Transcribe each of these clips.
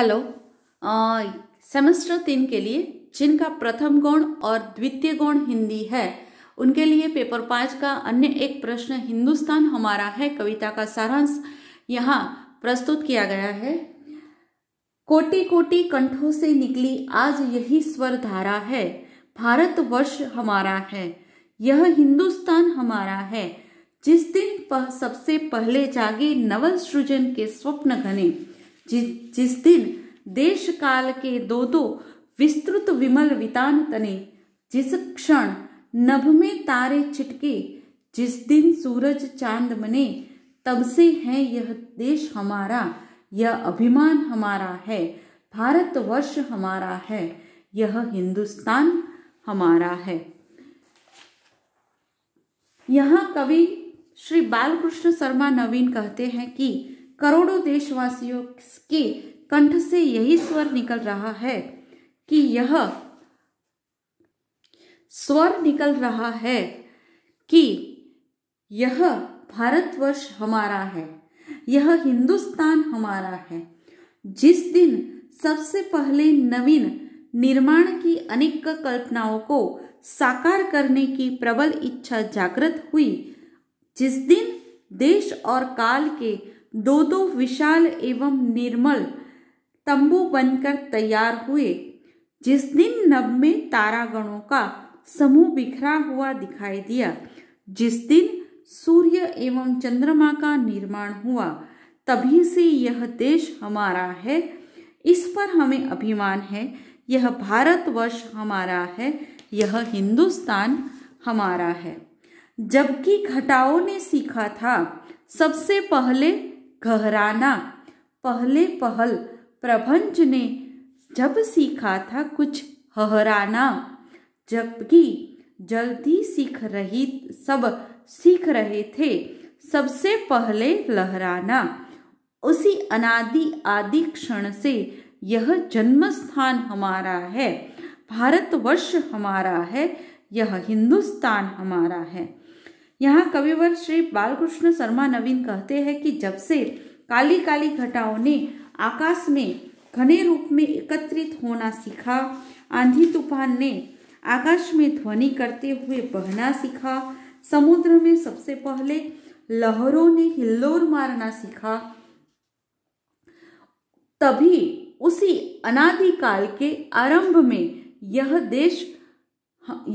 hello semester तीन के लिए जिनका प्रथम गौण और द्वितीय गौण हिंदी है उनके लिए पेपर पाँच का अन्य एक प्रश्न हिंदुस्तान हमारा है कविता का सारांश यहाँ प्रस्तुत किया गया है कोटि कोटि कंठों से निकली आज यही स्वर धारा है भारतवर्ष हमारा है यह हिंदुस्तान हमारा है जिस दिन पह सबसे पहले जागे नवल सृजन के स्वप्न घने जिस दिन देश काल के दो दो विस्तृत विमल वितान तने जिस क्षण नभ में तारे छिटके जिस दिन सूरज चांद मने तब से है यह देश हमारा यह अभिमान हमारा है भारत वर्ष हमारा है यह हिंदुस्तान हमारा है यहाँ कवि श्री बालकृष्ण शर्मा नवीन कहते हैं कि करोड़ों देशवासियों के कंठ से यही स्वर निकल रहा है कि यह स्वर निकल रहा है कि यह भारतवर्ष हमारा है यह हिंदुस्तान हमारा है जिस दिन सबसे पहले नवीन निर्माण की अनेक कल्पनाओं को साकार करने की प्रबल इच्छा जागृत हुई जिस दिन देश और काल के दो दो विशाल एवं निर्मल तंबू बनकर तैयार हुए जिस दिन नव में तारागणों का समूह बिखरा हुआ दिखाई दिया जिस दिन सूर्य एवं चंद्रमा का निर्माण हुआ तभी से यह देश हमारा है इस पर हमें अभिमान है यह भारतवर्ष हमारा है यह हिंदुस्तान हमारा है जबकि घटाओं ने सीखा था सबसे पहले घहराना पहले पहल प्रभंज ने जब सीखा था कुछ हहराना जबकि जल्दी सीख रही सब सीख रहे थे सबसे पहले लहराना उसी अनादि आदि क्षण से यह जन्म स्थान हमारा है भारतवर्ष हमारा है यह हिंदुस्तान हमारा है यहाँ कविवर श्री बालकृष्ण शर्मा नवीन कहते हैं कि जब से काली काली घटाओं ने आकाश में घने रूप में एकत्रित होना सीखा आंधी तूफान ने आकाश में ध्वनि करते हुए बहना सीखा समुद्र में सबसे पहले लहरों ने हिल्लोर मारना सीखा तभी उसी अनादि काल के आरंभ में यह देश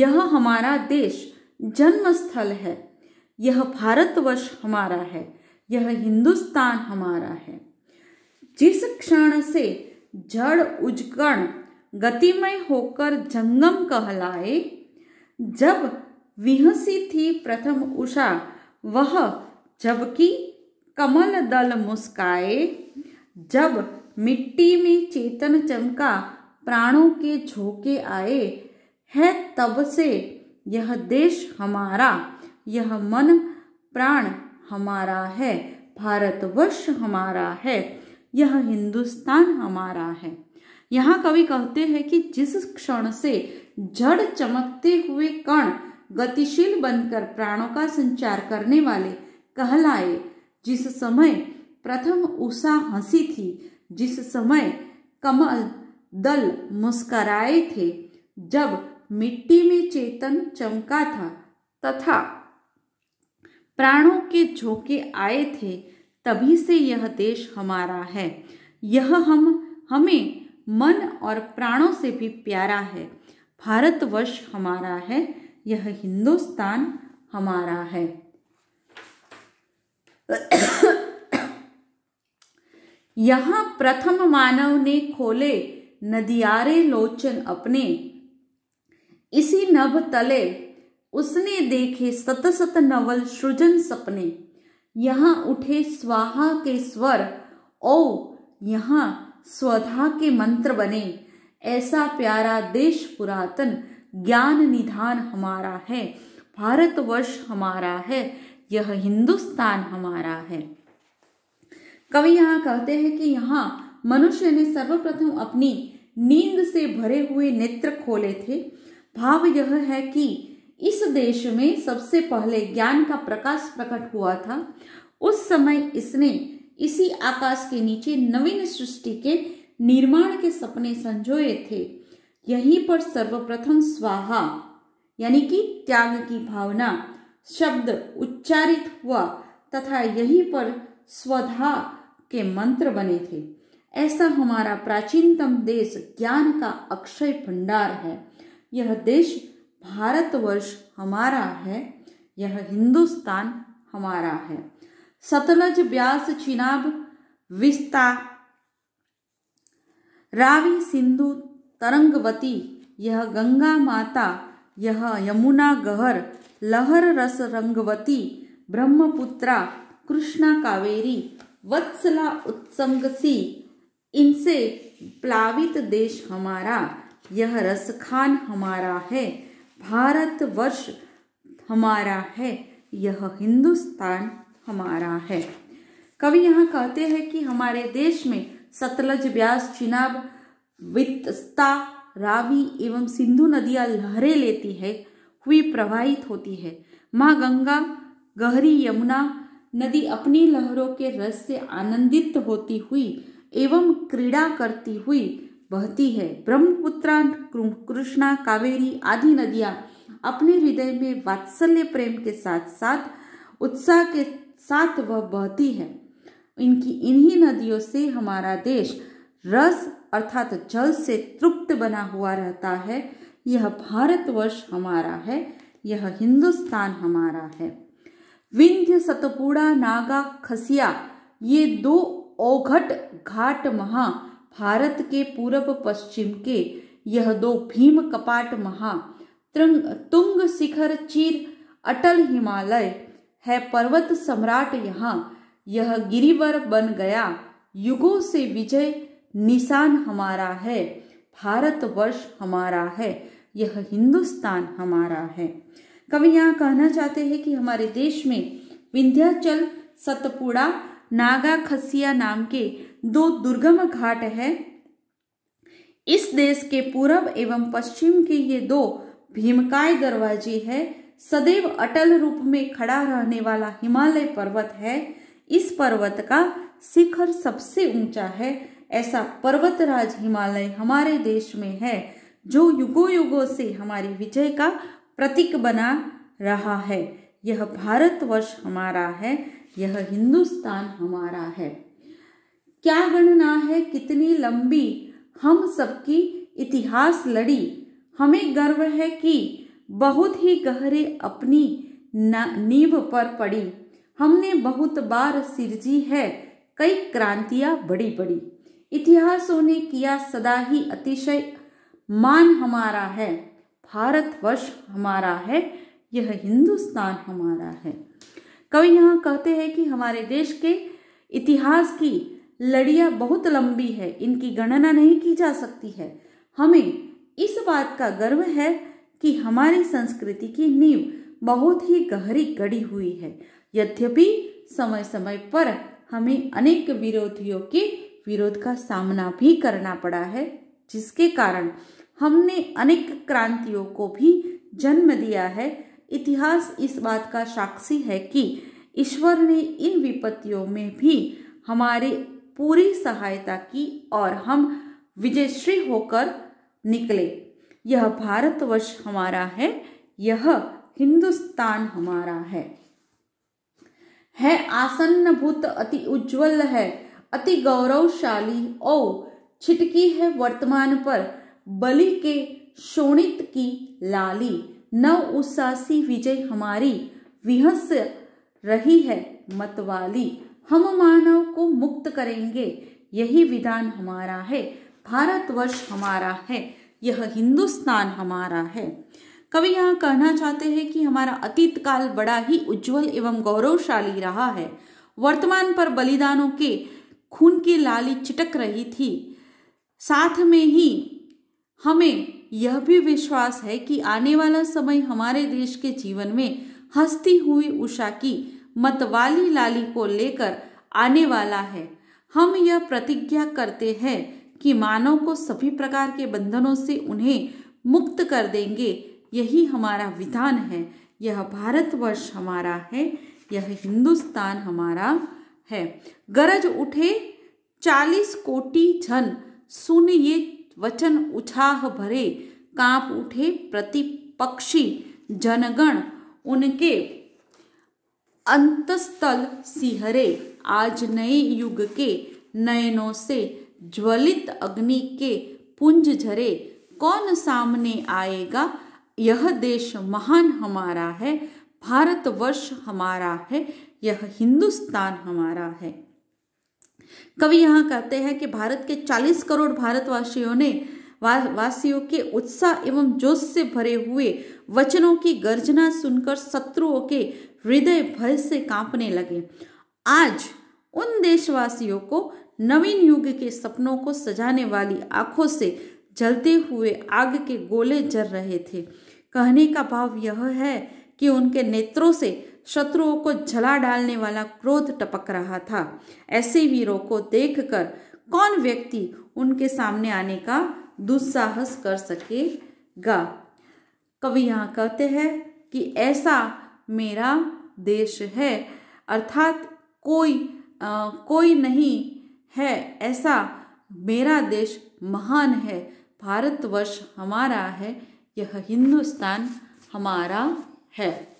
यह हमारा देश जन्मस्थल है यह भारतवर्ष हमारा है यह हिंदुस्तान हमारा है जिस क्षण से जड़ उजकण गतिमय होकर जंगम कहलाए जब विहसी थी प्रथम उषा वह जबकि कमल दल मुस्काए जब मिट्टी में चेतन चमका प्राणों के झोंके आए है तब से यह देश हमारा यह मन प्राण हमारा है भारतवर्ष हमारा है यह हिंदुस्तान हमारा है यहाँ कवि कहते हैं कि जिस क्षण से जड़ चमकते हुए कण गतिशील बनकर प्राणों का संचार करने वाले कहलाए जिस समय प्रथम उषा हंसी थी जिस समय कमल दल मुस्कराए थे जब मिट्टी में चेतन चमका था तथा प्राणों के झोंके आए थे तभी से यह देश हमारा है यह हम हमें मन और प्राणों से भी प्यारा है भारतवर्ष हमारा है यह हिंदुस्तान हमारा है यहाँ प्रथम मानव ने खोले नदियारे लोचन अपने इसी नभ तले उसने देखे सत सत नवल सृजन सपने यहाँ उठे स्वाहा के स्वर ओ यहाँ स्वधा के मंत्र बने ऐसा प्यारा देश पुरातन ज्ञान निधान हमारा है भारतवर्ष हमारा है यह हिंदुस्तान हमारा है कवि यहाँ कहते हैं कि यहाँ मनुष्य ने सर्वप्रथम अपनी नींद से भरे हुए नेत्र खोले थे भाव यह है कि इस देश में सबसे पहले ज्ञान का प्रकाश प्रकट हुआ था उस समय इसने इसी आकाश के नीचे नवीन सृष्टि के निर्माण के सपने संजोए थे यहीं पर सर्वप्रथम स्वाहा यानी कि त्याग की भावना शब्द उच्चारित हुआ तथा यहीं पर स्वधा के मंत्र बने थे ऐसा हमारा प्राचीनतम देश ज्ञान का अक्षय भंडार है यह देश भारतवर्ष हमारा है यह हिंदुस्तान हमारा है सतलज ब्यास चिनाब विस्ता रावी सिंधु तरंगवती यह गंगा माता यह यमुना गहर लहर रस रंगवती ब्रह्मपुत्रा कृष्णा कावेरी वत्सला उत्संगसी इनसे प्लावित देश हमारा यह रसखान हमारा है भारत वर्ष हमारा है यह हिंदुस्तान हमारा है कवि यहाँ कहते हैं कि हमारे देश में सतलज ब्यास चिनाब वित्तस्ता रावी एवं सिंधु नदियाँ लहरें लेती है हुई प्रवाहित होती है माँ गंगा गहरी यमुना नदी अपनी लहरों के रस से आनंदित होती हुई एवं क्रीड़ा करती हुई बहती है ब्रह्मपुत्र कृष्णा कावेरी आदि नदियां अपने हृदय में वात्सल्य प्रेम के साथ साथ उत्साह के साथ वह बहती है इनकी इन्हीं नदियों से हमारा देश रस अर्थात जल से तृप्त बना हुआ रहता है यह भारतवर्ष हमारा है यह हिंदुस्तान हमारा है विंध्य सतपुड़ा नागा खसिया ये दो ओघट घाट महा भारत के पूरब पश्चिम के यह दो भीम कपाट महा तुंग शिखर चीर अटल हिमालय है पर्वत सम्राट यहाँ यह गिरिवर बन गया युगों से विजय निशान हमारा है भारत वर्ष हमारा है यह हिंदुस्तान हमारा है कवि यहाँ कहना चाहते हैं कि हमारे देश में विंध्याचल सतपुड़ा नागा खसिया नाम के दो दुर्गम घाट है इस देश के पूर्व एवं पश्चिम के ये दो भीमकाय दरवाजे है सदैव अटल रूप में खड़ा रहने वाला हिमालय पर्वत है इस पर्वत का शिखर सबसे ऊंचा है ऐसा पर्वतराज हिमालय हमारे देश में है जो युगो युगों से हमारी विजय का प्रतीक बना रहा है यह भारतवर्ष हमारा है यह हिंदुस्तान हमारा है क्या गणना है कितनी लंबी हम सबकी इतिहास लड़ी हमें गर्व है कि बहुत ही गहरे अपनी नींव पर पड़ी हमने बहुत बार सिरजी है कई क्रांतियां बड़ी बड़ी इतिहासों ने किया सदा ही अतिशय मान हमारा है भारतवर्ष हमारा है यह हिंदुस्तान हमारा है कवि यहाँ कहते हैं कि हमारे देश के इतिहास की लड़िया बहुत लंबी है इनकी गणना नहीं की जा सकती है हमें इस बात का गर्व है कि हमारी संस्कृति की नींव बहुत ही गहरी गड़ी हुई है यद्यपि समय समय पर हमें अनेक विरोधियों के विरोध का सामना भी करना पड़ा है जिसके कारण हमने अनेक क्रांतियों को भी जन्म दिया है इतिहास इस बात का साक्षी है कि ईश्वर ने इन विपत्तियों में भी हमारे पूरी सहायता की और हम विजयश्री होकर निकले यह भारतवर्ष हमारा है यह हिंदुस्तान हमारा है है आसन्न भूत अति उज्जवल है अति गौरवशाली ओ छिटकी है वर्तमान पर बलि के शोणित की लाली नव उसासी विजय हमारी विहस रही है मतवाली हम मानव को मुक्त करेंगे यही विधान हमारा है भारतवर्ष हमारा है यह हिंदुस्तान हमारा है कवि यहाँ कहना चाहते हैं कि हमारा अतीत काल बड़ा ही उज्जवल एवं गौरवशाली रहा है वर्तमान पर बलिदानों के खून की लाली चिटक रही थी साथ में ही हमें यह भी विश्वास है कि आने वाला समय हमारे देश के जीवन में हस्ती हुई उषा की मतवाली लाली को लेकर आने वाला है हम यह प्रतिज्ञा करते हैं कि मानव को सभी प्रकार के बंधनों से उन्हें मुक्त कर देंगे यही हमारा विधान है यह भारतवर्ष हमारा है यह हिंदुस्तान हमारा है गरज उठे चालीस कोटि जन सुन ये वचन उछाह भरे कांप उठे प्रति पक्षी जनगण उनके अंतस्थल सिहरे आज नए युग के नयनों से ज्वलित अग्नि के पुंज झरे कौन सामने आएगा यह देश महान हमारा है भारतवर्ष हमारा है यह हिंदुस्तान हमारा है कवि यहाँ कहते हैं कि भारत के 40 करोड़ भारतवासियों ने वा, वासियों के उत्साह एवं जोश से भरे हुए वचनों की गर्जना सुनकर शत्रुओं के हृदय भय से कांपने लगे आज उन देशवासियों को नवीन युग के सपनों को सजाने वाली आंखों से जलते हुए आग के गोले जर रहे थे कहने का भाव यह है कि उनके नेत्रों से शत्रुओं को जला डालने वाला क्रोध टपक रहा था ऐसे वीरों को देखकर कौन व्यक्ति उनके सामने आने का दुस्साहस कर सकेगा कवि यहाँ कहते हैं कि ऐसा मेरा देश है अर्थात कोई आ, कोई नहीं है ऐसा मेरा देश महान है भारतवर्ष हमारा है यह हिंदुस्तान हमारा है